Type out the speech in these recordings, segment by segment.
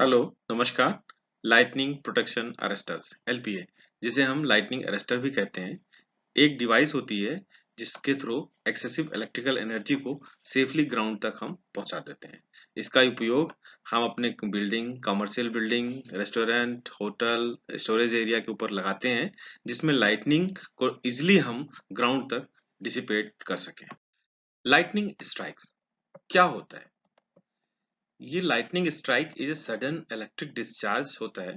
hello नमस्कार lightning protection arresters LPA जिसे हम लाइटनिंग अरेस्टर भी कहते हैं एक डिवाइस होती है जिसके थ्रू एक्सेसिव इलेक्ट्रिकल एनर्जी को सेफली ग्राउंड तक हम पहुंचा देते हैं इसका उपयोग हम अपने building commercial building restaurant hotel storage area के ऊपर लगाते हैं जिसमें लाइटनिंग को इजिली हम ग्राउंड तक डिसिपेट कर सकें लाइटनिंग स्ट्राइक्स क्या होता है ये lightning strike is a sudden electric discharge होता है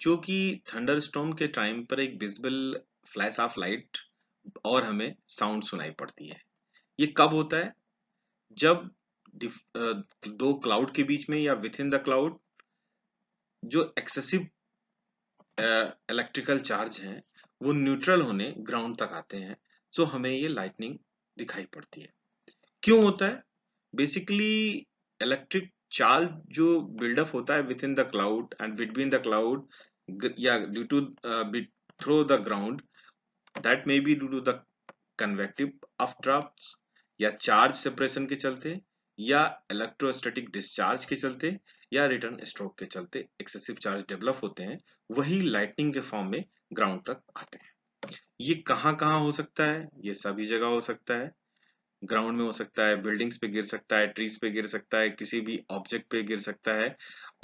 जो कि थंडर स्टोम के टाइम पर एक विजिबल फ्लैश ऑफ लाइट और हमें साउंड सुनाई पड़ती है ये कब होता है जब दो क्लाउड के बीच में या विथ इन द क्लाउड जो एक्सेसिव इलेक्ट्रिकल चार्ज हैं वो न्यूट्रल होने ग्राउंड तक आते हैं सो तो हमें ये लाइटनिंग दिखाई पड़ती है क्यों होता है बेसिकली इलेक्ट्रिक चार्ज जो बिल्डअप होता है within the cloud and between the cloud या due to through the ground that may be due to the convective of draft या चार्ज सेपरेशन के चलते या इलेक्ट्रोस्टेटिक डिस्चार्ज के चलते या रिटर्न स्ट्रोक के चलते एक्सेसिव चार्ज डेवलप होते हैं वही लाइटनिंग के फॉर्म में ग्राउंड तक आते हैं ये कहां कहां हो सकता है ये सभी जगह हो सकता है ग्राउंड में हो सकता है बिल्डिंग्स पे गिर सकता है ट्रीज पे गिर सकता है किसी भी ऑब्जेक्ट पे गिर सकता है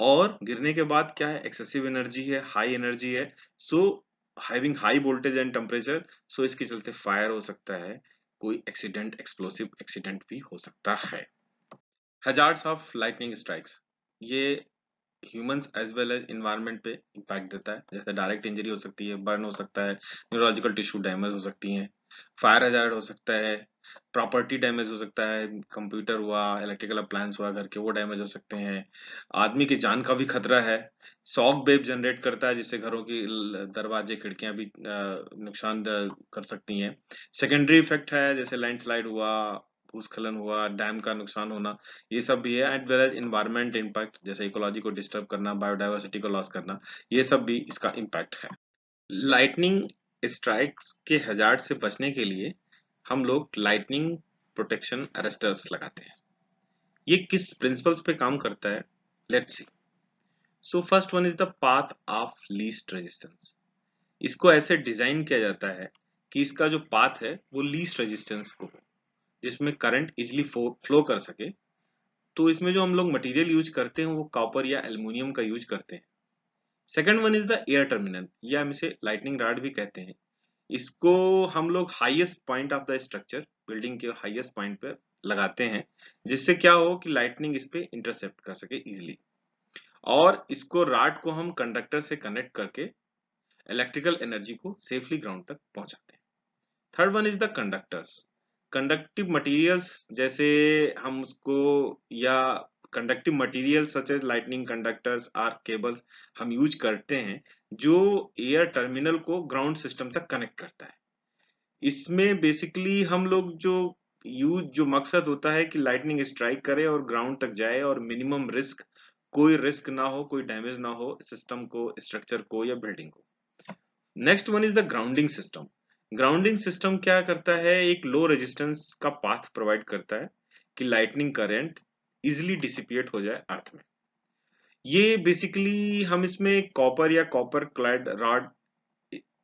और गिरने के बाद क्या है एक्सेसिव एनर्जी है हाई एनर्जी है so having high voltage and temperature so इसके चलते फायर हो सकता है कोई एक्सीडेंट एक्सप्लोसिव एक्सीडेंट भी हो सकता है हजार्स ऑफ लाइटनिंग स्ट्राइक्स ये humans as well as environment पे इम्पैक्ट देता है जैसे डायरेक्ट इंजरी हो सकती है बर्न हो सकता है न्यूरोलॉजिकल टिश्यू डैमेज हो सकती है फायर हजार हो सकता है प्रॉपर्टी डैमेज हो सकता है कंप्यूटर हुआ इलेक्ट्रिकल अप्लायंस हुआ घर के वो डैमेज हो सकते हैं आदमी की जान का भी खतरा है सॉक बेब जनरेट करता है जिससे घरों की दरवाजे खिड़कियां भी नुकसान कर सकती हैं सेकेंडरी इफेक्ट है जैसे लैंडस्लाइड हुआ भूस्खलन हुआ डैम का नुकसान होना ये सब भी है as well as environment impact जैसे इकोलॉजी को डिस्टर्ब करना बायोडाइवर्सिटी को लॉस करना ये सब भी इसका इम्पैक्ट है लाइटनिंग स्ट्राइक्स के हजार से बचने के लिए हम लोग लाइटनिंग प्रोटेक्शन अरेस्टर्स लगाते हैं ये किस प्रिंसिपल्स पे काम करता है let see so first one is the path of least resistance इसको ऐसे डिजाइन किया जाता है कि इसका जो पाथ है वो लीस्ट रेजिस्टेंस को हो जिसमें करंट इजिली फ्लो कर सके तो इसमें जो हम लोग मटेरियल यूज करते हैं वो कॉपर या एल्यूमिनियम का यूज करते हैं second one is the air terminal या हम इसे लाइटनिंग राड भी कहते हैं इसको हम लोग highest point of the structure building के हाईएस्ट पॉइंट पे लगाते हैं जिससे क्या हो कि लाइटनिंग इस पे इंटरसेप्ट कर सके इजिली और इसको राड को हम कंडक्टर से कनेक्ट करके इलेक्ट्रिकल एनर्जी को सेफली ग्राउंड तक पहुंचाते हैं third one is the conductors conductive materials जैसे हम उसको या conductive material such as lightning conductors or cables हम यूज करते हैं जो एयर टर्मिनल को ग्राउंड सिस्टम तक कनेक्ट करता है इसमें बेसिकली हम लोग जो यूज जो मकसद होता है कि लाइटनिंग स्ट्राइक करे और ग्राउंड तक जाए और मिनिमम रिस्क कोई रिस्क ना हो कोई डैमेज ना हो सिस्टम को स्ट्रक्चर को या बिल्डिंग को next one is the grounding system grounding system क्या करता है एक लो रेजिस्टेंस का पाथ प्रोवाइड करता है कि लाइटनिंग करंट इजिली डिसिपिएट हो जाए अर्थ में ये बेसिकली हम इसमें कॉपर या copper clad rod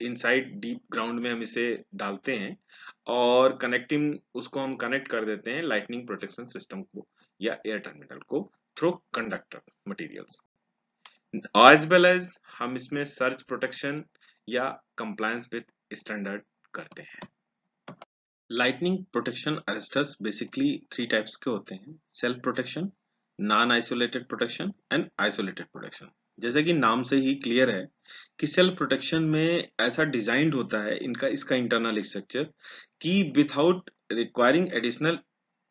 inside deep ground में हम इसे डालते हैं और कनेक्टिंग उसको हम कनेक्ट कर देते हैं लाइटनिंग प्रोटेक्शन सिस्टम को या एयर टर्मिनल को through conductor materials as well as हम इसमें सर्च प्रोटेक्शन या कंप्लायंस विथ स्टैंडर्ड करते हैं lightning protection arresters basically three types के होते हैं self protection non isolated protection and isolated protection जैसे कि नाम से ही क्लियर है कि सेल्फ प्रोटेक्शन में ऐसा डिजाइंड होता है इनका इसका इंटरनल स्ट्रक्चर कि without requiring additional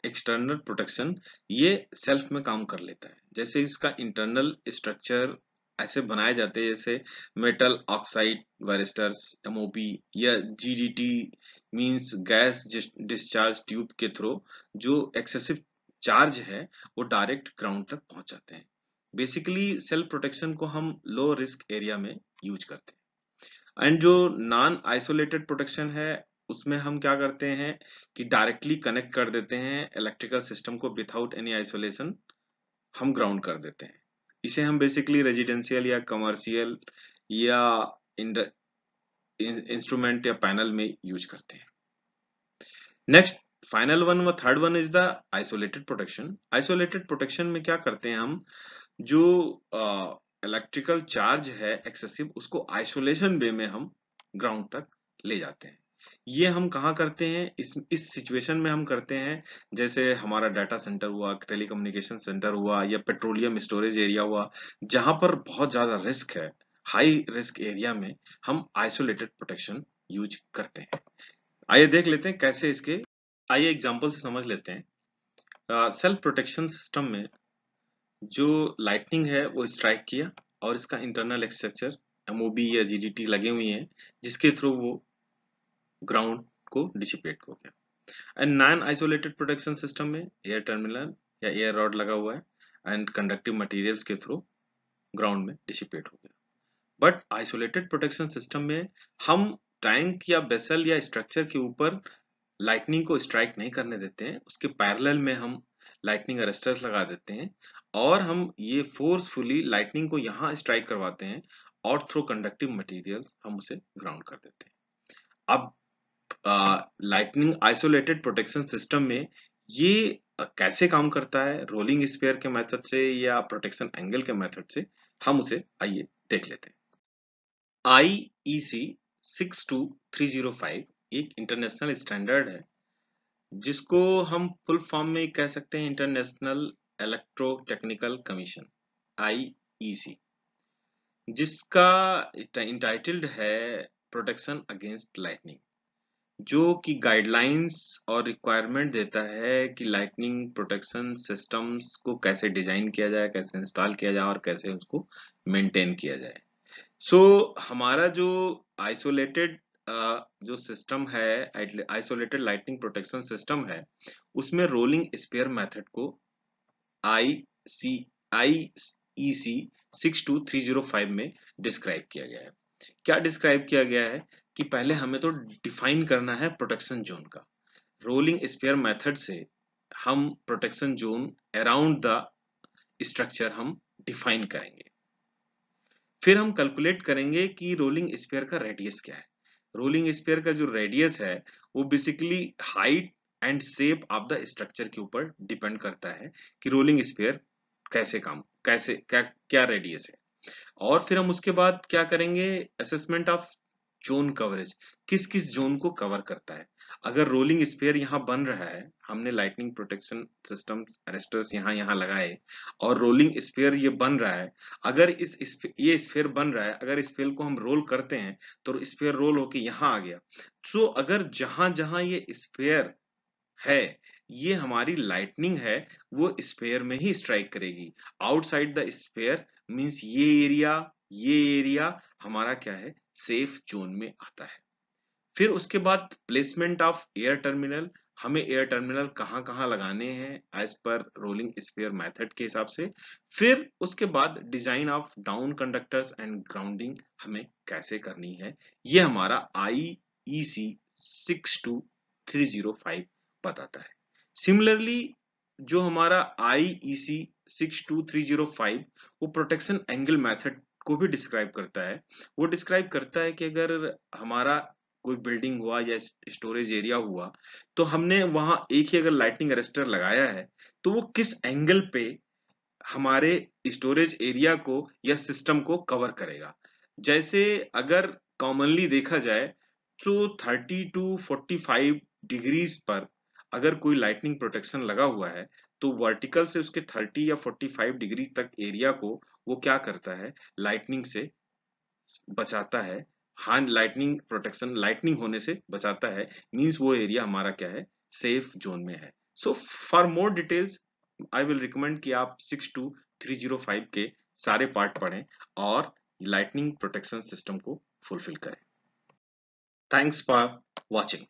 external protection ये सेल्फ में काम कर लेता है जैसे इसका इंटरनल स्ट्रक्चर ऐसे बनाए जाते हैं जैसे मेटल ऑक्साइड वेरिस्टर्स एमओपी या GDT means gas discharge tube के थ्रू जो एक्सेसिव चार्ज है वो डायरेक्ट ग्राउंड तक पहुंच जाते हैं बेसिकली सेल्फ प्रोटेक्शन को हम लो रिस्क एरिया में यूज करते हैं एंड जो नॉन आइसोलेटेड प्रोटेक्शन है उसमें हम क्या करते हैं कि डायरेक्टली कनेक्ट कर देते हैं इलेक्ट्रिकल सिस्टम को विथआउट एनी आइसोलेशन हम ग्राउंड कर देते हैं इसे हम बेसिकली रेजिडेंशियल या कमर्शियल या इंस्ट्रूमेंट या पैनल में यूज करते हैं नेक्स्ट फाइनल वन व third one is the isolated protection isolated protection में क्या करते हैं हम जो इलेक्ट्रिकल चार्ज है एक्सेसिव उसको आइसोलेशन वे में हम ग्राउंड तक ले जाते हैं ये हम कहाँ करते हैं इस इस सिचुएशन में हम करते हैं जैसे हमारा डाटा सेंटर हुआ टेलीकम्युनिकेशन सेंटर हुआ या पेट्रोलियम स्टोरेज एरिया हुआ जहां पर बहुत ज्यादा रिस्क है हाई रिस्क एरिया में हम आइसोलेटेड प्रोटेक्शन यूज करते हैं आइए देख लेते हैं कैसे इसके आइए एग्जाम्पल से समझ लेते हैं सेल्फ प्रोटेक्शन सिस्टम में जो लाइटनिंग है वो स्ट्राइक किया और इसका इंटरनल स्ट्रक्चर एमओबी या जीडीटी लगे हुए हैं जिसके थ्रू वो ग्राउंड को डिसिपेट हो गया and non isolated protection system में एयर टर्मिनल या एयर रॉड लगा हुआ है एंड कंडक्टिव मटेरियल्स के थ्रू ग्राउंड में डिसिपेट हो गया बट आइसोलेटेड प्रोटेक्शन सिस्टम में हम टैंक या बेसल या स्ट्रक्चर के ऊपर लाइटनिंग को स्ट्राइक नहीं करने देते हैं उसके पैरेलल में हम लाइटनिंग अरेस्टर्स लगा देते हैं और हम ये फोर्सफुली लाइटनिंग को यहाँ स्ट्राइक करवाते हैं और थ्रू कंडक्टिव मटेरियल्स हम उसे ग्राउंड कर देते हैं अब लाइटनिंग आइसोलेटेड प्रोटेक्शन सिस्टम में ये कैसे काम करता है रोलिंग स्पेयर के मेथड से या प्रोटेक्शन एंगल के मेथड से हम उसे आइए देख लेते हैं C six two three zero five एक इंटरनेशनल स्टैंडर्ड है जिसको हम फुल फॉर्म में कह सकते हैं international electrotechnical commission C जिसका इंटाइटल्ड है प्रोटेक्शन अगेंस्ट लाइटनिंग जो कि गाइडलाइंस और रिक्वायरमेंट देता है कि लाइटनिंग प्रोटेक्शन सिस्टम्स को कैसे डिजाइन किया जाए कैसे इंस्टॉल किया जाए और कैसे उसको मेंटेन किया जाए सो so, हमारा जो आइसोलेटेड जो सिस्टम है आइसोलेटेड लाइटनिंग प्रोटेक्शन सिस्टम है उसमें रोलिंग स्पेयर मेथड को I C I E C six two three zero five में डिस्क्राइब किया गया है क्या डिस्क्राइब किया गया है कि पहले हमें तो डिफाइन करना है प्रोटेक्शन जोन का रोलिंग स्पेयर मेथड से हम protection zone around the structure हम डिफाइन करेंगे फिर हम कैलकुलेट करेंगे कि रोलिंग स्पेयर का रेडियस क्या है रोलिंग स्पेयर का जो रेडियस है वो basically height and shape of the structure के ऊपर डिपेंड करता है कि रोलिंग स्पेयर कैसे काम कैसे क्या क्या रेडियस है और फिर हम उसके बाद क्या करेंगे असेसमेंट ऑफ जोन कवरेज किस किस जोन को कवर करता है अगर रोलिंग स्पेयर यहाँ बन रहा है हमने लाइटनिंग प्रोटेक्शन सिस्टम अरेस्टर्स यहाँ यहाँ लगाए और रोलिंग स्पेयर ये बन रहा है अगर इस, ये स्पेयर बन रहा है अगर स्पेयर को हम रोल करते हैं तो स्पेयर रोल होके यहाँ आ गया सो अगर जहां जहां ये स्पेयर है ये हमारी लाइटनिंग है वो स्पेयर में ही स्ट्राइक करेगी आउटसाइड द स्पेयर मीन्स ये एरिया ये एरिया हमारा क्या है सेफ जोन में आता है फिर उसके बाद प्लेसमेंट ऑफ एयर टर्मिनल हमें एयर टर्मिनल कहाँ कहाँ लगाने हैं as per rolling sphere method के हिसाब से फिर उसके बाद design of down conductors and grounding हमें कैसे करनी है यह हमारा I E C six two three zero five बताता है सिमिलरली जो हमारा I E C six two three zero five वो प्रोटेक्शन एंगल मेथड को भी डिस्क्राइब करता है वो डिस्क्राइब करता है कि अगर हमारा कोई बिल्डिंग हुआ या स्टोरेज एरिया हुआ तो हमने वहां एक ही अगर लाइटनिंग अरेस्टर लगाया है तो वो किस एंगल पे हमारे स्टोरेज एरिया को या सिस्टम को कवर करेगा जैसे अगर कॉमनली देखा जाए तो 30 टू 45 डिग्रीज पर अगर कोई लाइटनिंग प्रोटेक्शन लगा हुआ है तो वर्टिकल से उसके 30 या 45 डिग्री तक एरिया को वो क्या करता है लाइटनिंग से बचाता है हार्ड लाइटनिंग प्रोटेक्शन लाइटनिंग होने से बचाता है मीन्स वो एरिया हमारा क्या है सेफ जोन में है so for more details I will recommend कि आप six two three zero five के सारे पार्ट पढ़ें और लाइटनिंग प्रोटेक्शन सिस्टम को फुलफिल करें थैंक्स फॉर वॉचिंग